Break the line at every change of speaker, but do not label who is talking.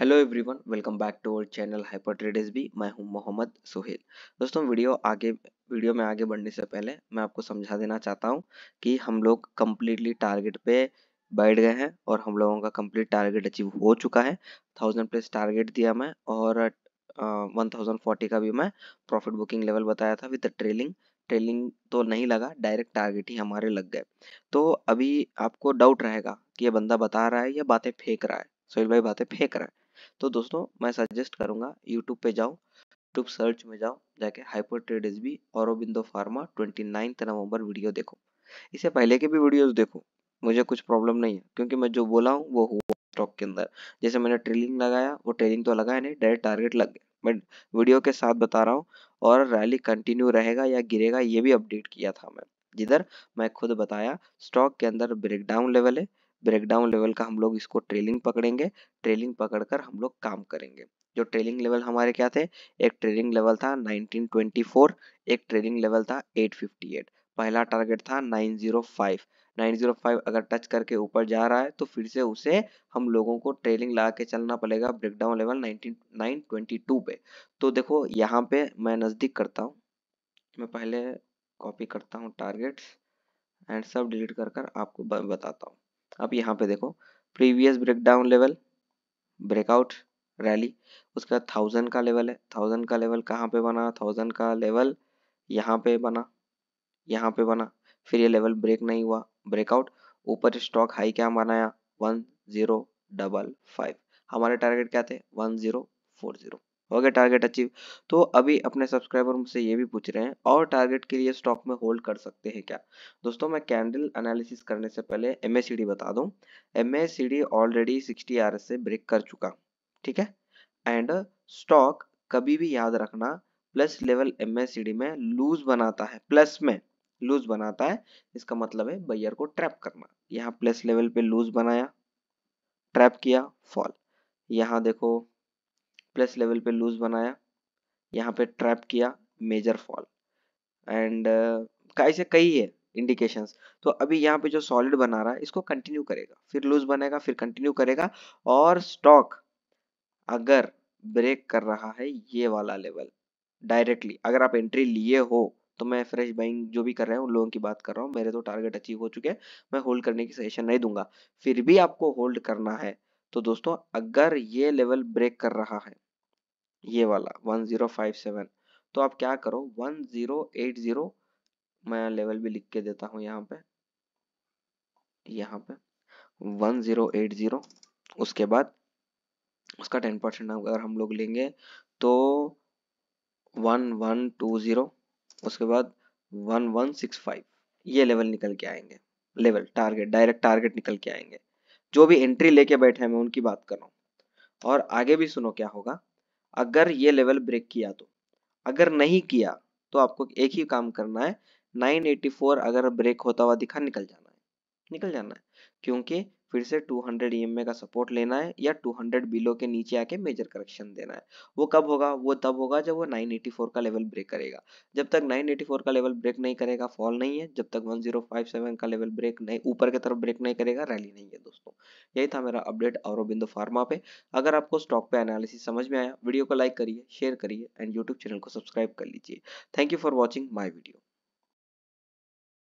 hello everyone welcome back to our channel Hyper Trade S B मैं हूं मोहम्मद सोहेल दोस्तों video आगे वीडियो में आगे बढ़ने से पहले मैं आपको समझा देना चाहता हूं कि हम लोग कम्प्लीटली टारगेट पे बैठ गए हैं और हम लोगों का कंप्लीट टारगेट अचीव हो चुका है थाउजेंड प्लस टारगेट दिया मैं और वन थाउजेंड फोर्टी का भी मैं प्रॉफिट बुकिंग लेवल बताया था विद ट्रेलिंग ट्रेलिंग तो नहीं लगा डायरेक्ट टारगेट ही हमारे लग गए तो अभी आपको डाउट रहेगा कि ये बंदा बता रहा है या बातें फेंक रहा है सोहेल भाई बातें फेंक रहा है तो दोस्तों मैं सजेस्ट करूंगा यूट्यूब पे जाओ यूट्यूब सर्च में जाओ जाके Hyper Trade S B Aurobindo Pharma twenty ninth November video देखो इसे पहले के भी वीडियोस देखो मुझे कुछ प्रॉब्लम नहीं है क्योंकि मैं जो बोला हूँ वो हुआ स्टॉक के अंदर जैसे मैंने ट्रेलिंग लगाया वो ट्रेलिंग तो लगाया नहीं डायरेक्ट टारगेट लग गया मैं वीडियो के साथ बता रहा हूँ और रैली कंटिन्यू रहेगा या गिरेगा ये भी अपडेट किया था मैं जिधर मैं खुद बताया स्टॉक के अंदर ब्रेकडाउन लेवल है ब्रेकडाउन लेवल का हम लोग इसको ट्रेलिंग पकड़ेंगे ट्रेलिंग पकड़कर हम लोग काम करेंगे जो ट्रेलिंग लेवल हमारे क्या थे एक ट्रेलिंग लेवल था 1924 एक ट्रेलिंग लेवल था 858 पहला टारगेट था 905 905 अगर टच करके ऊपर जा रहा है तो फिर से उसे हम लोगों को ट्रेलिंग लगा के चलना पड़ेगा ब्रेकडाउन लेवल 19 पे तो देखो यहाँ पे मैं नज़दीक करता हूँ मैं पहले कॉपी करता हूँ टारगेट्स एंड सब डिलीट कर कर आपको बताता हूँ अब यहाँ पे देखो previous breakdown level breakout rally उसके बाद थाउजेंड का लेवल है थाउजेंड का लेवल कहाँ पे बना थाउजेंड का लेवल यहाँ पे बना यहाँ पे बना फिर ये लेवल ब्रेक नहीं हुआ ब्रेकआउट ऊपर स्टॉक हाई क्या बनाया वन जीरो डबल फाइव हमारे टारगेट क्या थे वन जीरो फोर जीरो हो गया टारगेट अचीव तो अभी अपने सब्सक्राइबर मुझसे ये भी पूछ रहे हैं और टारगेट के लिए स्टॉक में होल्ड कर सकते हैं क्या दोस्तों मैं कैंडल एनालिसिस करने से पहले एम बता दूं एम ऑलरेडी सिक्सटी आर से ब्रेक कर चुका ठीक है एंड स्टॉक कभी भी याद रखना प्लस लेवल एम में लूज बनाता है प्लस में लूज बनाता है इसका मतलब है बैयर को ट्रैप करना यहाँ प्लस लेवल पे लूज बनाया ट्रैप किया फॉल यहाँ देखो प्लस लेवल पे लूज बनाया यहाँ पे ट्रैप किया मेजर फॉल एंड ऐसे कई है इंडिकेशन तो अभी यहाँ पे जो सॉलिड बना रहा है इसको कंटिन्यू करेगा फिर लूज बनेगा फिर कंटिन्यू करेगा और स्टॉक अगर ब्रेक कर रहा है ये वाला लेवल डायरेक्टली अगर आप एंट्री लिए हो तो मैं फ्रेश बाइंग जो भी कर रहे हैं उन लोगों की बात कर रहा हूँ मेरे तो टारगेट अचीव हो चुके हैं मैं होल्ड करने की सजेशन नहीं दूंगा फिर भी आपको होल्ड करना है तो दोस्तों अगर ये लेवल ब्रेक कर रहा है ये वाला 1057 तो आप क्या करो 1080 मैं लेवल भी लिख के देता हूं यहाँ पे यहाँ पे 1080 उसके बाद उसका 10 परसेंट अगर हम लोग लेंगे तो 1120 उसके बाद 1165 ये लेवल निकल के आएंगे लेवल टारगेट डायरेक्ट टारगेट निकल के आएंगे जो भी एंट्री लेके बैठे हैं मैं उनकी बात कर रहा हूँ और आगे भी सुनो क्या होगा अगर ये लेवल ब्रेक किया तो अगर नहीं किया तो आपको एक ही काम करना है 984 अगर ब्रेक होता हुआ दिखा निकल जाना है निकल जाना है क्योंकि फिर से 200 हंड्रेड e का सपोर्ट लेना है या 200 बिलो के नीचे आके मेजर करेक्शन देना है वो कब होगा वो तब होगा जब वो 984 का लेवल ब्रेक करेगा जब तक 984 का लेवल ब्रेक नहीं करेगा फॉल नहीं है जब तक 1057 का लेवल ब्रेक नहीं ऊपर की तरफ ब्रेक नहीं करेगा रैली नहीं है दोस्तों यही था मेरा अपडेट औरबिंदो फार्मा पे अगर आपको स्टॉक पे एनालिसिस समझ में आया वीडियो को लाइक करिए शेयर करिए एंड यूट्यूब चैनल को सब्सक्राइब कर लीजिए thank you for watching my video